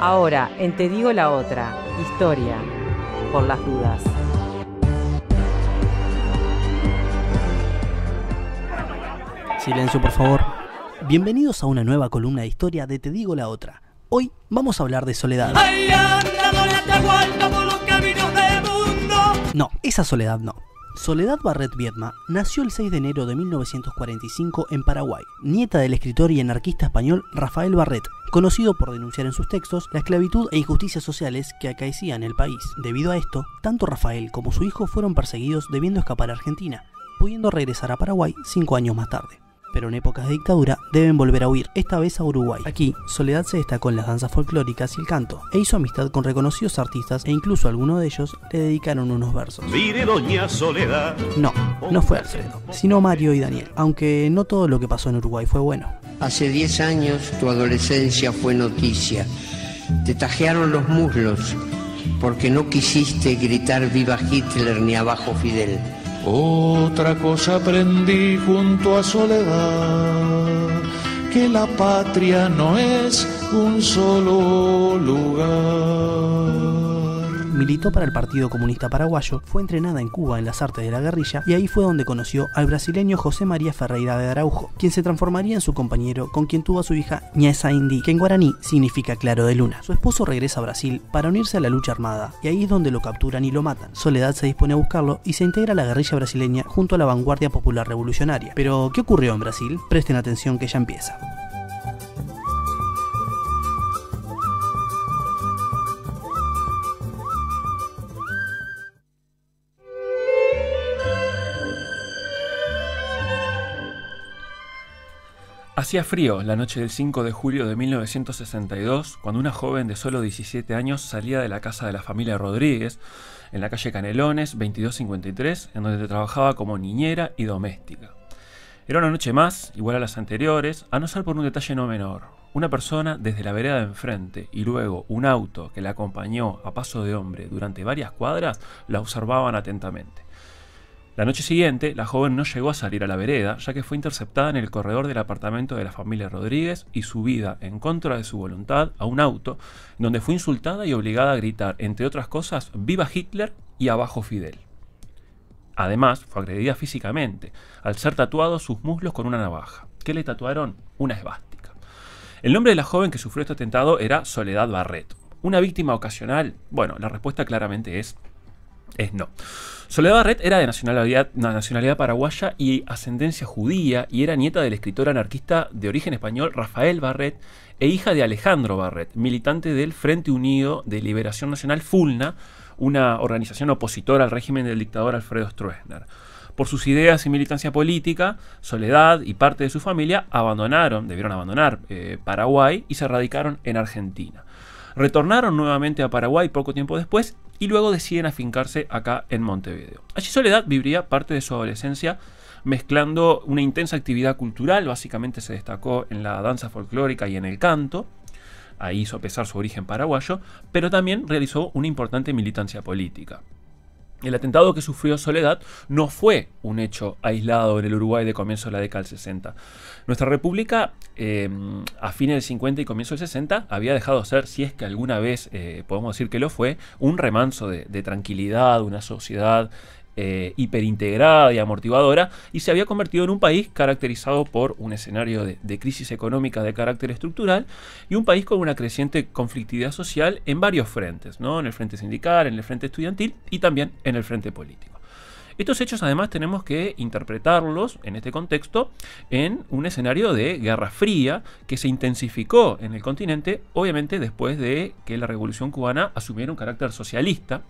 Ahora, en Te digo la otra, historia, por las dudas. Silencio, por favor. Bienvenidos a una nueva columna de historia de Te digo la otra. Hoy vamos a hablar de soledad. No, esa soledad no. Soledad Barret Viedma nació el 6 de enero de 1945 en Paraguay, nieta del escritor y anarquista español Rafael Barret, conocido por denunciar en sus textos la esclavitud e injusticias sociales que acaecían en el país. Debido a esto, tanto Rafael como su hijo fueron perseguidos debiendo escapar a Argentina, pudiendo regresar a Paraguay cinco años más tarde pero en épocas de dictadura deben volver a huir, esta vez a Uruguay. Aquí, Soledad se destacó en las danzas folclóricas y el canto, e hizo amistad con reconocidos artistas e incluso algunos de ellos le dedicaron unos versos. Mire Doña Soledad. No, no fue Alfredo, sino Mario y Daniel, aunque no todo lo que pasó en Uruguay fue bueno. Hace 10 años tu adolescencia fue noticia. Te tajearon los muslos porque no quisiste gritar viva Hitler ni abajo Fidel otra cosa aprendí junto a Soledad, que la patria no es un solo lugar. Militó para el Partido Comunista Paraguayo, fue entrenada en Cuba en las artes de la guerrilla y ahí fue donde conoció al brasileño José María Ferreira de Araujo, quien se transformaría en su compañero con quien tuvo a su hija Ñesa Indi, que en guaraní significa claro de luna. Su esposo regresa a Brasil para unirse a la lucha armada y ahí es donde lo capturan y lo matan. Soledad se dispone a buscarlo y se integra a la guerrilla brasileña junto a la vanguardia popular revolucionaria. Pero, ¿qué ocurrió en Brasil? Presten atención que ya empieza. Hacía frío la noche del 5 de julio de 1962 cuando una joven de solo 17 años salía de la casa de la familia Rodríguez en la calle Canelones 2253 en donde trabajaba como niñera y doméstica. Era una noche más, igual a las anteriores, a no ser por un detalle no menor. Una persona desde la vereda de enfrente y luego un auto que la acompañó a paso de hombre durante varias cuadras la observaban atentamente. La noche siguiente, la joven no llegó a salir a la vereda, ya que fue interceptada en el corredor del apartamento de la familia Rodríguez y subida, en contra de su voluntad, a un auto, donde fue insultada y obligada a gritar, entre otras cosas, Viva Hitler y Abajo Fidel. Además, fue agredida físicamente, al ser tatuados sus muslos con una navaja. ¿Qué le tatuaron? Una esvástica. El nombre de la joven que sufrió este atentado era Soledad Barreto. ¿Una víctima ocasional? Bueno, la respuesta claramente es es no. Soledad Barret era de nacionalidad, paraguaya y ascendencia judía y era nieta del escritor anarquista de origen español Rafael Barret e hija de Alejandro Barret, militante del Frente Unido de Liberación Nacional Fulna, una organización opositora al régimen del dictador Alfredo Stroessner. Por sus ideas y militancia política, Soledad y parte de su familia abandonaron, debieron abandonar eh, Paraguay y se radicaron en Argentina. Retornaron nuevamente a Paraguay poco tiempo después y luego deciden afincarse acá en Montevideo. Allí Soledad viviría parte de su adolescencia mezclando una intensa actividad cultural, básicamente se destacó en la danza folclórica y en el canto, ahí hizo pesar su origen paraguayo, pero también realizó una importante militancia política. El atentado que sufrió Soledad no fue un hecho aislado en el Uruguay de comienzo de la década del 60. Nuestra república, em, a fines del 50 y comienzo del 60, había dejado de ser, si es que alguna vez eh, podemos decir que lo fue, un remanso de, de tranquilidad, una sociedad eh, hiperintegrada y amortiguadora, y se había convertido en un país caracterizado por un escenario de, de crisis económica de carácter estructural y un país con una creciente conflictividad social en varios frentes, ¿no? en el frente sindical, en el frente estudiantil y también en el frente político. Estos hechos además tenemos que interpretarlos en este contexto en un escenario de Guerra Fría que se intensificó en el continente, obviamente después de que la Revolución cubana asumiera un carácter socialista,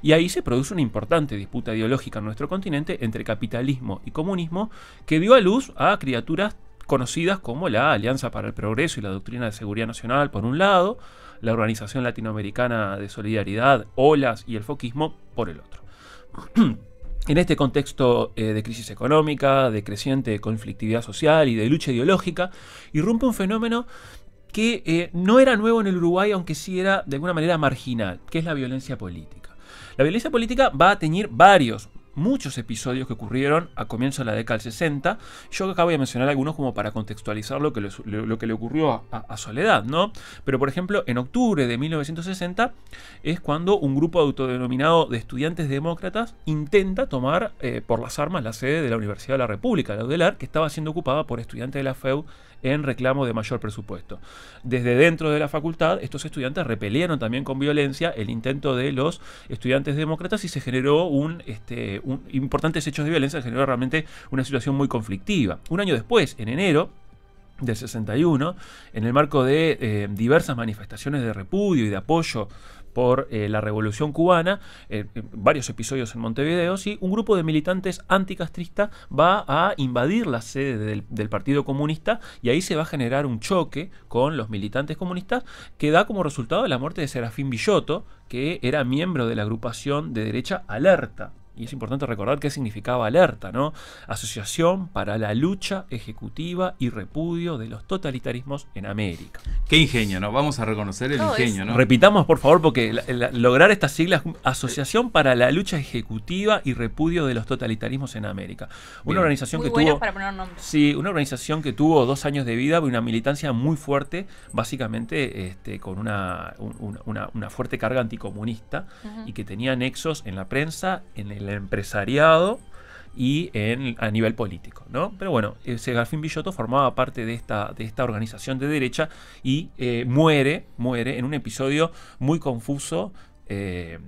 y ahí se produce una importante disputa ideológica en nuestro continente entre capitalismo y comunismo que dio a luz a criaturas conocidas como la Alianza para el Progreso y la Doctrina de Seguridad Nacional, por un lado, la Organización Latinoamericana de Solidaridad, OLAS y el Foquismo, por el otro. En este contexto eh, de crisis económica, de creciente conflictividad social y de lucha ideológica, irrumpe un fenómeno que eh, no era nuevo en el Uruguay, aunque sí era de alguna manera marginal, que es la violencia política. La violencia política va a teñir varios muchos episodios que ocurrieron a comienzos de la década del 60. Yo voy a mencionar algunos como para contextualizar lo que, le, lo que le ocurrió a, Soledad, ¿no? Pero por ejemplo, en octubre de 1960 es cuando un grupo autodenominado de estudiantes demócratas intenta tomar eh, por las armas la sede de la Universidad de la República, la UDELAR, que estaba siendo ocupada por estudiantes de la FEU en reclamo de mayor presupuesto. Desde dentro de la facultad, estos estudiantes repelieron también con violencia el intento de los estudiantes demócratas y se generó un, este, un importantes hechos de violencia, se generó realmente una situación muy conflictiva. Un año después, en enero, del 61, en el marco de eh, diversas manifestaciones de repudio y de apoyo por eh, la Revolución Cubana, eh, varios episodios en Montevideo, ¿sí? un grupo de militantes anticastristas va a invadir la sede del, Partido Comunista y ahí se va a generar un choque con los militantes comunistas que da como resultado la muerte de Serafín Villoto, que era miembro de la agrupación de derecha Alerta y es importante recordar qué significaba alerta, ¿no? Asociación para la lucha ejecutiva y repudio de los totalitarismos en América. Qué ingenio, ¿no? Vamos a reconocer el ingenio, ¿no? Repitamos, por favor, porque lograr estas siglas, Asociación para la lucha ejecutiva y repudio de los totalitarismos en América. Una organización que tuvo... sí, una organización que tuvo dos años de vida, una militancia muy fuerte, básicamente este, con una, una, fuerte carga anticomunista y que tenía nexos en la prensa, en el el empresariado y en, a nivel político, ¿no? Pero bueno, ese eh, Garfín Villotto formaba parte de esta, de esta organización de derecha y eh, muere, muere en un episodio muy confuso eh,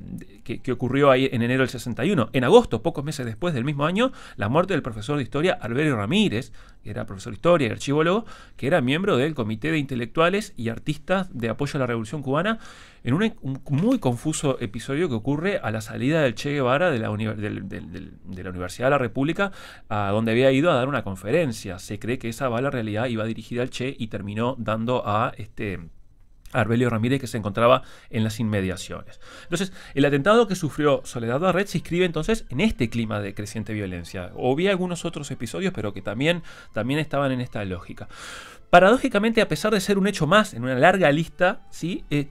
que, ocurrió ahí en enero del 61. En agosto, pocos meses después del mismo año, la muerte del profesor de historia Alberio Ramírez, que era profesor de historia y archivólogo, que era miembro del Comité de Intelectuales y Artistas de Apoyo a la Revolución Cubana, en un, muy confuso episodio que ocurre a la salida del Che Guevara de la, de la Universidad de la República, a donde había ido a dar una conferencia. Se cree que esa bala la realidad iba dirigida al Che y terminó dando a este Arbelio Ramírez que se encontraba en las inmediaciones. Entonces, el atentado que sufrió Soledad Barret se inscribe entonces en este clima de creciente violencia. O Había algunos otros episodios, pero que también, también estaban en esta lógica. Paradójicamente, a pesar de ser un hecho más en una larga lista, ¿sí? Eh,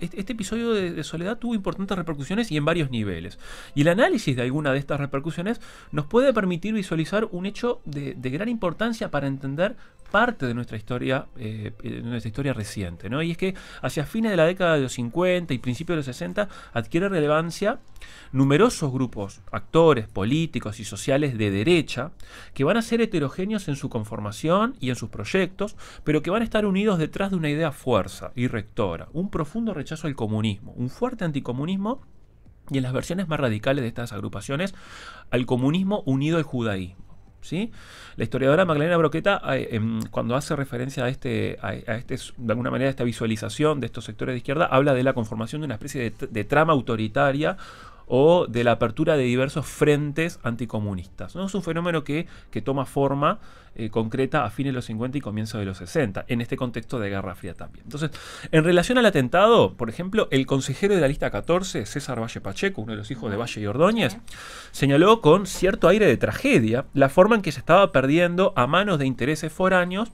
este, este episodio de, Soledad tuvo importantes repercusiones y en varios niveles. Y el análisis de alguna de estas repercusiones nos puede permitir visualizar un hecho de, de gran importancia para entender parte de nuestra historia, eh, nuestra historia reciente, ¿no? Y es que hacia fines de la década de los 50 y principios de los 60 adquiere relevancia numerosos grupos, actores, políticos y sociales de derecha, que van a ser heterogéneos en su conformación y en sus proyectos, pero que van a estar unidos detrás de una idea fuerza y rectora, un profundo rechazo al comunismo, un fuerte anticomunismo y en las versiones más radicales de estas agrupaciones, al comunismo unido al judaísmo. ¿sí? La historiadora Magdalena Broqueta, eh, em, cuando hace referencia a este, a, este, de alguna manera, esta visualización de estos sectores de izquierda, habla de la conformación de una especie de trama autoritaria o de la apertura de diversos frentes anticomunistas. ¿no? Es un fenómeno que, toma forma eh, concreta a fines de los 50 y comienzos de los 60, en este contexto de Guerra Fría también. Entonces, en relación al atentado, por ejemplo, el consejero de la lista 14, César Valle Pacheco, uno de los hijos de Valle y Ordóñez, señaló con cierto aire de tragedia la forma en que se estaba perdiendo a manos de intereses foráneos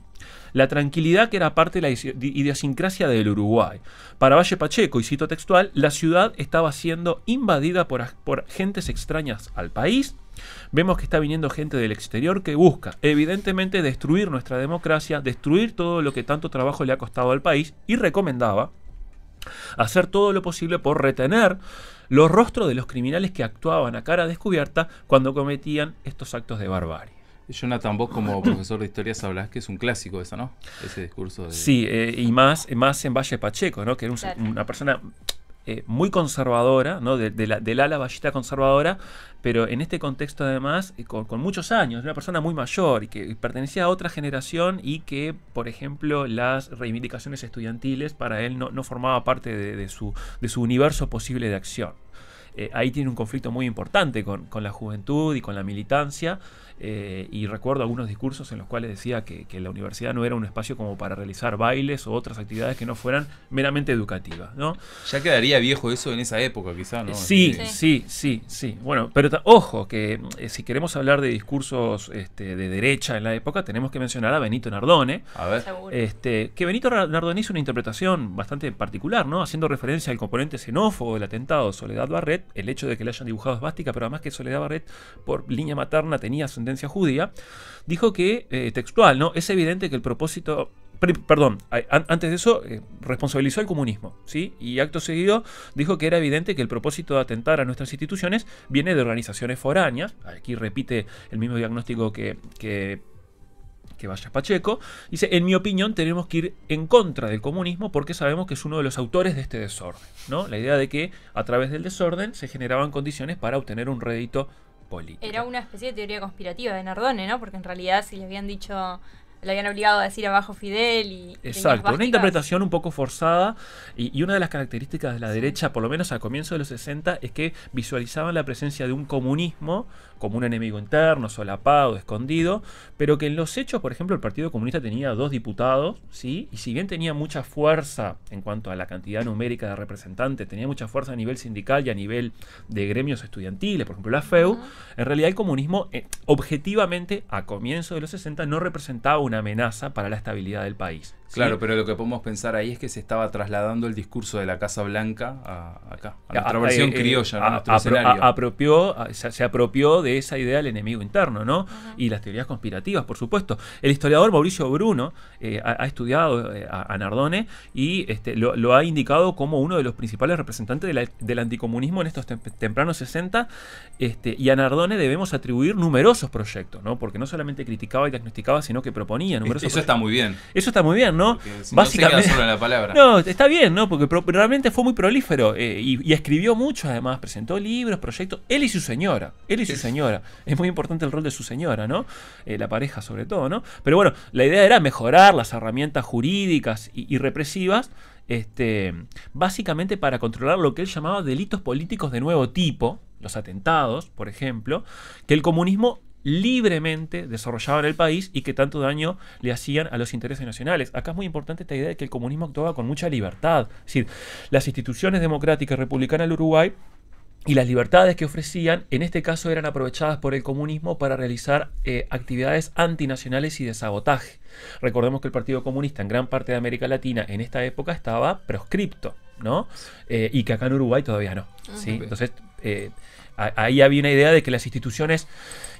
la tranquilidad que era parte de la idiosincrasia del Uruguay. Para Valle Pacheco, y cito textual, la ciudad estaba siendo invadida por, por gentes extrañas al país. Vemos que está viniendo gente del exterior que busca, evidentemente, destruir nuestra democracia, destruir todo lo que tanto trabajo le ha costado al país y recomendaba hacer todo lo posible por retener los rostros de los criminales que actuaban a cara descubierta cuando cometían estos actos de barbarie. Jonathan, vos como profesor de historia sabrás que es un clásico eso, ¿no? Ese discurso. De... Sí, eh, y más, más en Valle Pacheco, ¿no? Que era una persona eh, muy conservadora, ¿no? De, de la, del ala vallita conservadora, pero en este contexto además, eh, con, muchos años, una persona muy mayor y que pertenecía a otra generación y que, por ejemplo, las reivindicaciones estudiantiles para él no, no formaba parte de, de, su, de su universo posible de acción. ahí tiene un conflicto muy importante con, con la juventud y con la militancia. Eh, y recuerdo algunos discursos en los cuales decía que, la universidad no era un espacio como para realizar bailes o otras actividades que no fueran meramente educativas, ¿no? Ya quedaría viejo eso en esa época, quizás ¿no? Sí, sí, sí, sí. Bueno, pero ojo, que eh, si queremos hablar de discursos este, de derecha en la época, tenemos que mencionar a Benito Nardone. Este, que Benito Nardone hizo una interpretación bastante particular, ¿no? Haciendo referencia al componente xenófobo del atentado Soledad Barret, el hecho de que le hayan dibujado esvástica, pero además que Soledad Barret, por línea materna, tenía judía, dijo que, eh, textual, ¿no? Es evidente que el propósito perdón, antes de eso eh, responsabilizó al comunismo, ¿sí? Y acto seguido dijo que era evidente que el propósito de atentar a nuestras instituciones viene de organizaciones foráneas, aquí repite el mismo diagnóstico que, que que vaya Pacheco, dice, en mi opinión tenemos que ir en contra del comunismo porque sabemos que es uno de los autores de este desorden, ¿no? La idea de que a través del desorden se generaban condiciones para obtener un rédito era una especie de teoría conspirativa de Nardone, ¿no? Porque en realidad si le habían dicho le habían obligado a decir abajo Fidel y... Exacto, una interpretación un poco forzada y, una de las características de la derecha, por lo menos a comienzo de los 60, es que visualizaban la presencia de un comunismo como un enemigo interno, solapado, escondido, pero que en los hechos, por ejemplo, el Partido Comunista tenía dos diputados, ¿sí? Y si bien tenía mucha fuerza en cuanto a la cantidad numérica de representantes, tenía mucha fuerza a nivel sindical y a nivel de gremios estudiantiles, por ejemplo la FEU, en realidad el comunismo eh, objetivamente a comienzo de los 60 no representaba un una amenaza para la estabilidad del país. Claro, pero lo que podemos pensar ahí es que se estaba trasladando el discurso de la Casa Blanca a, acá, a nuestra versión criolla, se, apropió de esa idea del enemigo interno, ¿no? Y las teorías conspirativas, por supuesto. El historiador Mauricio Bruno eh, ha, estudiado eh, a, Nardone y este, lo, ha indicado como uno de los principales representantes del anticomunismo en estos tempranos 60. Este, y a Nardone debemos atribuir numerosos proyectos, ¿no? Porque no solamente criticaba y diagnosticaba, sino que proponía eso está muy bien. Eso está muy bien, ¿no? Básicamente. No, está bien, ¿no? Porque realmente fue muy prolífero eh, y, escribió mucho, además. Presentó libros, proyectos. Él y su señora. Él y su señora. Es muy importante el rol de su señora, ¿no? Eh, la pareja, sobre todo, ¿no? Pero bueno, la idea era mejorar las herramientas jurídicas y, represivas este, básicamente para controlar lo que él llamaba delitos políticos de nuevo tipo, los atentados, por ejemplo, que el comunismo libremente desarrollaban el país y que tanto daño le hacían a los intereses nacionales. Acá es muy importante esta idea de que el comunismo actuaba con mucha libertad. Es decir, las instituciones democráticas republicanas del Uruguay y las libertades que ofrecían, en este caso, eran aprovechadas por el comunismo para realizar eh, actividades antinacionales y de sabotaje. Recordemos que el Partido Comunista en gran parte de América Latina en esta época estaba proscripto, ¿no? Eh, y que acá en Uruguay todavía no. ¿sí? Entonces, eh, ahí había una idea de que las instituciones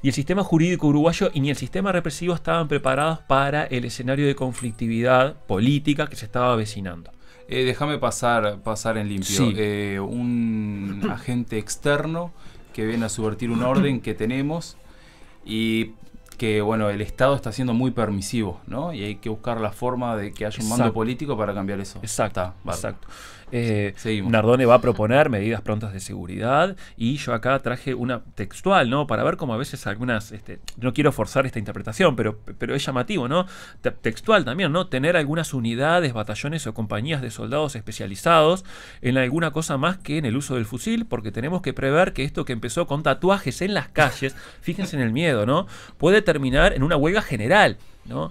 y el sistema jurídico uruguayo y ni el sistema represivo estaban preparados para el escenario de conflictividad política que se estaba avecinando. Eh, déjame pasar, pasar en limpio. Eh, un agente externo que viene a subvertir un orden que tenemos y que bueno, el Estado está siendo muy permisivo, ¿no? Y hay que buscar la forma de que haya un mando político para cambiar eso. Exacto, exacto. Eh, Nardone va a proponer medidas prontas de seguridad y yo acá traje una textual, ¿no? Para ver cómo a veces algunas, este, no quiero forzar esta interpretación, pero, pero es llamativo, ¿no? textual también, ¿no? Tener algunas unidades, batallones o compañías de soldados especializados en alguna cosa más que en el uso del fusil, porque tenemos que prever que esto que empezó con tatuajes en las calles, fíjense en el miedo, ¿no? Puede terminar en una huelga general.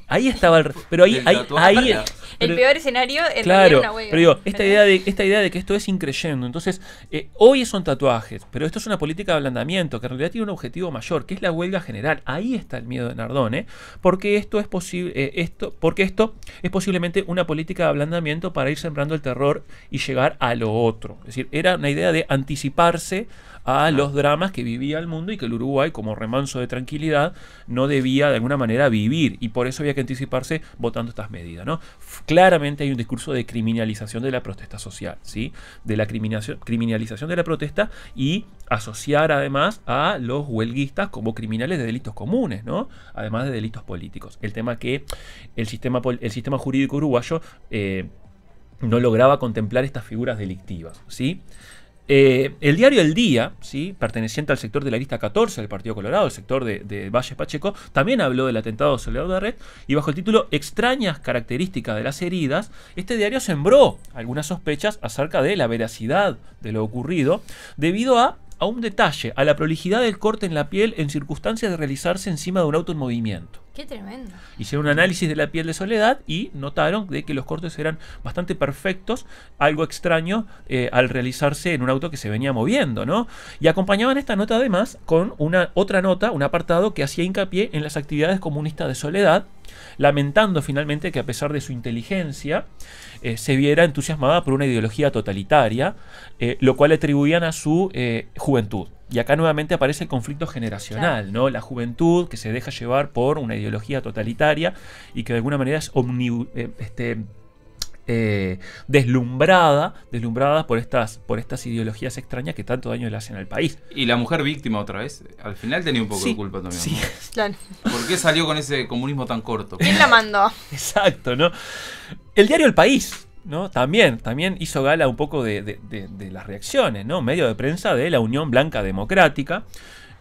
Ahí estaba el... Pero ahí... ahí, el peor escenario claro, Pero digo, esta idea, de, esta idea de que esto es increyendo. Entonces, eh, hoy son tatuajes, pero esto es una política de ablandamiento que en realidad tiene un objetivo mayor, que es la huelga general. Ahí está el miedo de Nardone, porque esto es posible, eh, esto, porque esto es posiblemente una política de ablandamiento para ir sembrando el terror y llegar a lo otro. Es decir, era una idea de anticiparse a los dramas que vivía el mundo y que el Uruguay, como remanso de tranquilidad, no debía de alguna manera vivir. Y por eso había que anticiparse votando estas medidas. ¿no? Claramente hay un discurso de criminalización de la protesta social, ¿sí? de la criminalización de la protesta y asociar además a los huelguistas como criminales de delitos comunes, ¿no? además de delitos políticos. El tema que el sistema, el sistema jurídico uruguayo eh, no lograba contemplar estas figuras delictivas. ¿sí? Eh, el diario El Día, ¿sí? perteneciente al sector de la lista 14 del Partido Colorado, el sector de, Valles Pacheco, también habló del atentado de Soledad de Red y bajo el título Extrañas características de las heridas, este diario sembró algunas sospechas acerca de la veracidad de lo ocurrido debido a un detalle, a la prolijidad del corte en la piel en circunstancias de realizarse encima de un auto en movimiento. Hicieron un análisis de la piel de Soledad y notaron de que los cortes eran bastante perfectos, algo extraño eh, al realizarse en un auto que se venía moviendo, ¿no? Y acompañaban esta nota además con una otra nota, un apartado que hacía hincapié en las actividades comunistas de Soledad, lamentando finalmente que a pesar de su inteligencia eh, se viera entusiasmada por una ideología totalitaria, eh, lo cual atribuían a su juventud. Y acá nuevamente aparece el conflicto generacional, ¿no? La juventud que se deja llevar por una ideología totalitaria y que de alguna manera es omni, eh, este, eh, deslumbrada, deslumbrada por estas, por estas ideologías extrañas que tanto daño le hacen al país. Y la mujer víctima otra vez, al final tenía un poco de culpa también. Sí, claro. ¿Por qué salió con ese comunismo tan corto? ¿Quién la mandó? Exacto, ¿no? El diario El País también, también hizo gala un poco de, las reacciones, ¿no? Medio de prensa de la Unión Blanca Democrática,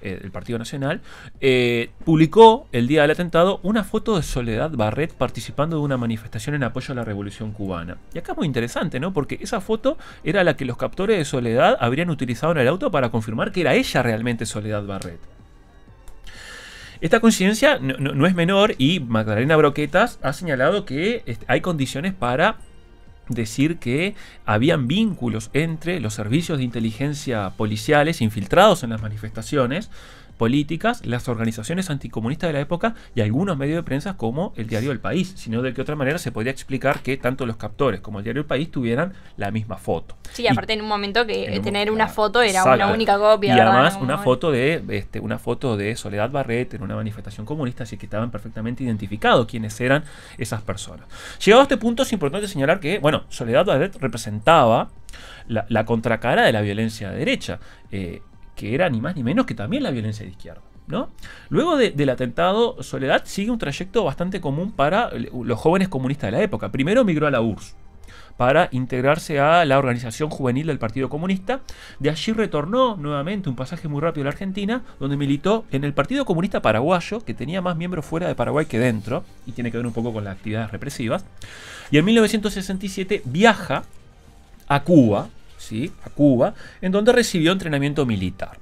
eh, el Partido Nacional, eh, publicó el día del atentado una foto de Soledad Barret participando de una manifestación en apoyo a la Revolución Cubana. Y acá es muy interesante, ¿no? Porque esa foto era la que los captores de Soledad habrían utilizado en el auto para confirmar que era ella realmente Soledad Barret. Esta coincidencia no, es menor y Magdalena Broquetas ha señalado que este, hay condiciones para decir que habían vínculos entre los servicios de inteligencia policiales infiltrados en las manifestaciones políticas, las organizaciones anticomunistas de la época y algunos medios de prensa como el diario El País, sino de que otra manera se podía explicar que tanto los captores como el diario El País tuvieran la misma foto. Sí, aparte en un momento que eh, tener una foto era una única copia. Y además una foto de este, una foto de Soledad Barret en una manifestación comunista, así que estaban perfectamente identificados quiénes eran esas personas. Llegado a este punto es importante señalar que, bueno, Soledad Barret representaba la, contracara de la violencia derecha. Eh, que era ni más ni menos que también la violencia de izquierda. ¿No? Luego del atentado, Soledad sigue un trayecto bastante común para los jóvenes comunistas de la época. Primero migró a la URSS para integrarse a la organización juvenil del Partido Comunista. De allí retornó nuevamente un pasaje muy rápido a la Argentina, donde militó en el Partido Comunista Paraguayo, que tenía más miembros fuera de Paraguay que dentro, y tiene que ver un poco con las actividades represivas. Y en 1967 viaja a Cuba, a Cuba, en donde recibió entrenamiento militar.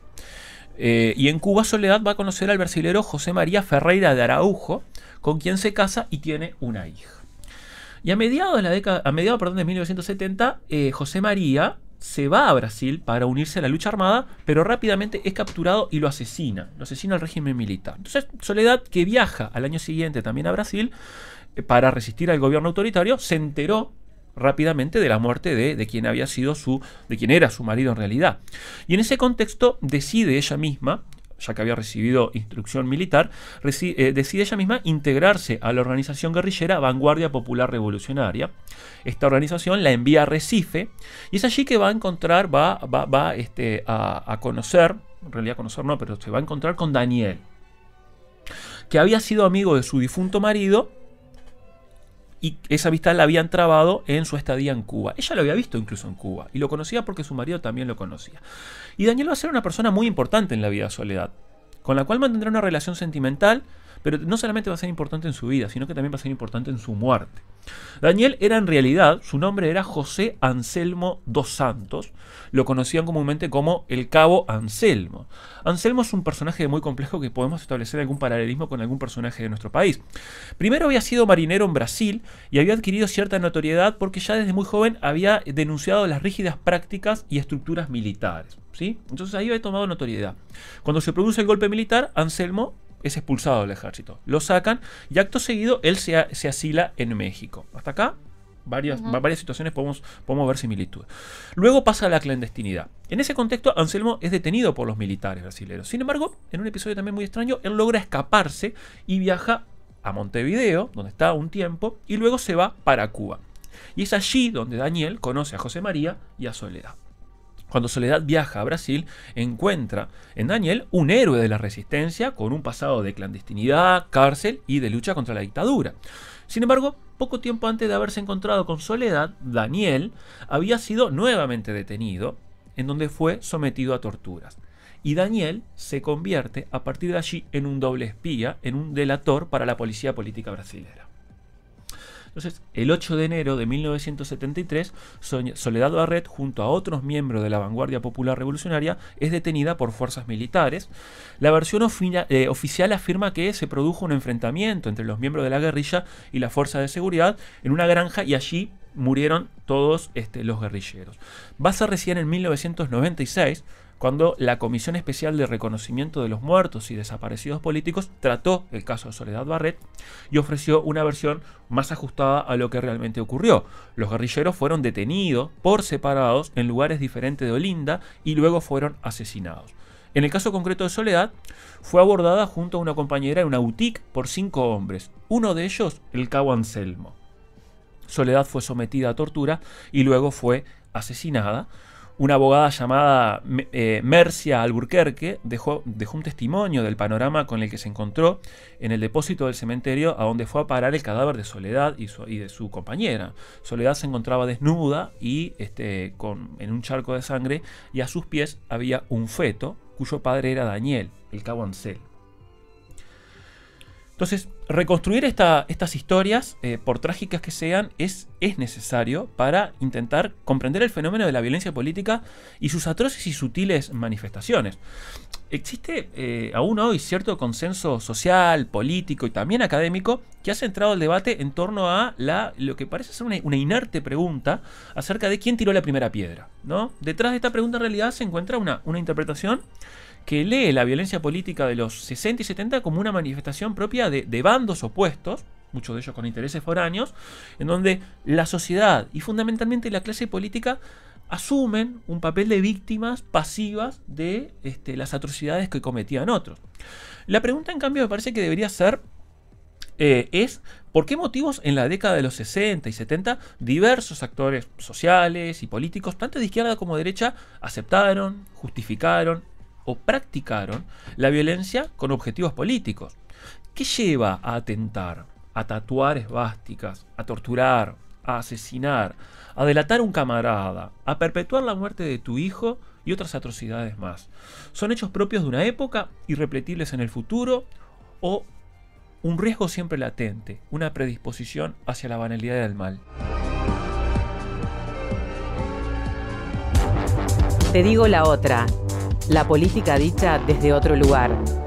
Eh, y en Cuba Soledad va a conocer al brasilero José María Ferreira de Araujo, con quien se casa y tiene una hija. Y a mediados de, la década, a mediados, perdón, de 1970, eh, José María se va a Brasil para unirse a la lucha armada, pero rápidamente es capturado y lo asesina, lo asesina al régimen militar. Entonces Soledad, que viaja al año siguiente también a Brasil eh, para resistir al gobierno autoritario, se enteró rápidamente de la muerte de, quien había sido su, de quien era su marido en realidad. Y en ese contexto decide ella misma, ya que había recibido instrucción militar, eh, decide ella misma integrarse a la organización guerrillera Vanguardia Popular Revolucionaria. Esta organización la envía a Recife y es allí que va a encontrar, va, va, este, a, a conocer, en realidad conocer no, pero se va a encontrar con Daniel, que había sido amigo de su difunto marido y esa vista la habían trabado en su estadía en Cuba. Ella lo había visto incluso en Cuba y lo conocía porque su marido también lo conocía. Y Daniel va a ser una persona muy importante en la vida de Soledad, con la cual mantendrá una relación sentimental pero no solamente va a ser importante en su vida, sino que también va a ser importante en su muerte. Daniel era en realidad, su nombre era José Anselmo dos Santos, lo conocían comúnmente como el cabo Anselmo. Anselmo es un personaje muy complejo que podemos establecer algún paralelismo con algún personaje de nuestro país. Primero había sido marinero en Brasil y había adquirido cierta notoriedad porque ya desde muy joven había denunciado las rígidas prácticas y estructuras militares. ¿sí? Entonces ahí había tomado notoriedad. Cuando se produce el golpe militar, Anselmo es expulsado del ejército. Lo sacan y acto seguido él se, asila en México. Hasta acá, varias, varias situaciones podemos, podemos ver similitudes. Luego pasa la clandestinidad. En ese contexto, Anselmo es detenido por los militares brasileños. Sin embargo, en un episodio también muy extraño, él logra escaparse y viaja a Montevideo, donde está un tiempo, y luego se va para Cuba. Y es allí donde Daniel conoce a José María y a Soledad. Cuando Soledad viaja a Brasil, encuentra en Daniel un héroe de la resistencia con un pasado de clandestinidad, cárcel y de lucha contra la dictadura. Sin embargo, poco tiempo antes de haberse encontrado con Soledad, Daniel había sido nuevamente detenido, en donde fue sometido a torturas. Y Daniel se convierte a partir de allí en un doble espía, en un delator para la policía política brasilera. Entonces, el 8 de enero de 1973, Soledad Barret, junto a otros miembros de la vanguardia popular revolucionaria, es detenida por fuerzas militares. La versión eh, oficial afirma que se produjo un enfrentamiento entre los miembros de la guerrilla y la fuerza de seguridad en una granja y allí murieron todos este, los guerrilleros. Va a recién en 1996 cuando la Comisión Especial de Reconocimiento de los Muertos y Desaparecidos Políticos trató el caso de Soledad Barret y ofreció una versión más ajustada a lo que realmente ocurrió. Los guerrilleros fueron detenidos por separados en lugares diferentes de Olinda y luego fueron asesinados. En el caso concreto de Soledad, fue abordada junto a una compañera en una boutique por cinco hombres, uno de ellos el cabo Anselmo. Soledad fue sometida a tortura y luego fue asesinada una abogada llamada eh, Mercia Alburquerque dejó, dejó, un testimonio del panorama con el que se encontró en el depósito del cementerio a donde fue a parar el cadáver de Soledad y, de su compañera. Soledad se encontraba desnuda y este, en un charco de sangre y a sus pies había un feto cuyo padre era Daniel, el cabo Entonces, reconstruir estas historias, eh, por trágicas que sean, es, necesario para intentar comprender el fenómeno de la violencia política y sus atroces y sutiles manifestaciones. Existe eh, aún hoy cierto consenso social, político y también académico que ha centrado el debate en torno a la, lo que parece ser una, inerte pregunta acerca de quién tiró la primera piedra. ¿no? Detrás de esta pregunta en realidad se encuentra una interpretación que lee la violencia política de los 60 y 70 como una manifestación propia de, bandos opuestos, muchos de ellos con intereses foráneos, en donde la sociedad y fundamentalmente la clase política asumen un papel de víctimas pasivas de este, las atrocidades que cometían otros. La pregunta, en cambio, me parece que debería ser eh, es por qué motivos en la década de los 60 y 70 diversos actores sociales y políticos, tanto de izquierda como de derecha, aceptaron, justificaron o practicaron la violencia con objetivos políticos. ¿Qué lleva a atentar, a tatuar esvásticas, a torturar, a asesinar, a delatar un camarada, a perpetuar la muerte de tu hijo y otras atrocidades más? ¿Son hechos propios de una época, irrepetibles en el futuro o un riesgo siempre latente, una predisposición hacia la banalidad del mal? Te digo la otra. La política dicha desde otro lugar.